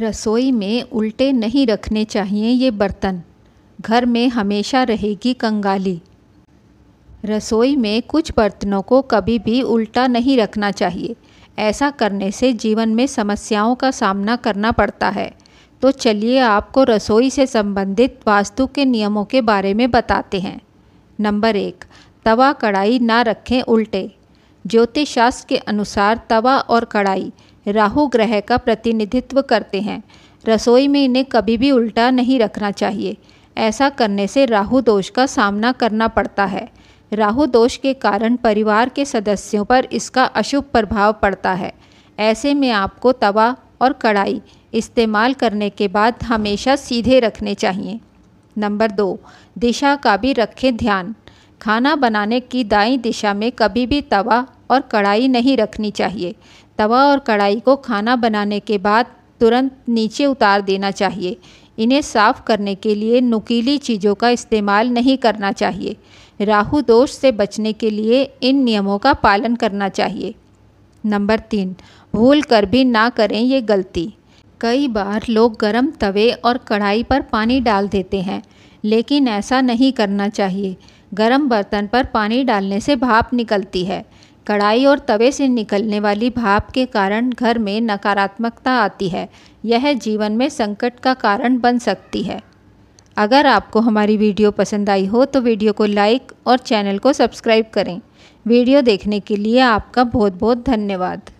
रसोई में उल्टे नहीं रखने चाहिए ये बर्तन घर में हमेशा रहेगी कंगाली रसोई में कुछ बर्तनों को कभी भी उल्टा नहीं रखना चाहिए ऐसा करने से जीवन में समस्याओं का सामना करना पड़ता है तो चलिए आपको रसोई से संबंधित वास्तु के नियमों के बारे में बताते हैं नंबर एक तवा कढ़ाई ना रखें उल्टे ज्योतिष शास्त्र के अनुसार तवा और कढ़ाई राहु ग्रह का प्रतिनिधित्व करते हैं रसोई में इन्हें कभी भी उल्टा नहीं रखना चाहिए ऐसा करने से राहु दोष का सामना करना पड़ता है राहु दोष के कारण परिवार के सदस्यों पर इसका अशुभ प्रभाव पड़ता है ऐसे में आपको तवा और कढ़ाई इस्तेमाल करने के बाद हमेशा सीधे रखने चाहिए नंबर दो दिशा का भी रखें ध्यान खाना बनाने की दाई दिशा में कभी भी तवा और कढ़ाई नहीं रखनी चाहिए तवा और कढ़ाई को खाना बनाने के बाद तुरंत नीचे उतार देना चाहिए इन्हें साफ़ करने के लिए नुकीली चीज़ों का इस्तेमाल नहीं करना चाहिए राहु दोष से बचने के लिए इन नियमों का पालन करना चाहिए नंबर तीन भूल कर भी ना करें ये गलती कई बार लोग गरम तवे और कढ़ाई पर पानी डाल देते हैं लेकिन ऐसा नहीं करना चाहिए गरम बर्तन पर पानी डालने से भाप निकलती है कढ़ाई और तवे से निकलने वाली भाप के कारण घर में नकारात्मकता आती है यह जीवन में संकट का कारण बन सकती है अगर आपको हमारी वीडियो पसंद आई हो तो वीडियो को लाइक और चैनल को सब्सक्राइब करें वीडियो देखने के लिए आपका बहुत बहुत धन्यवाद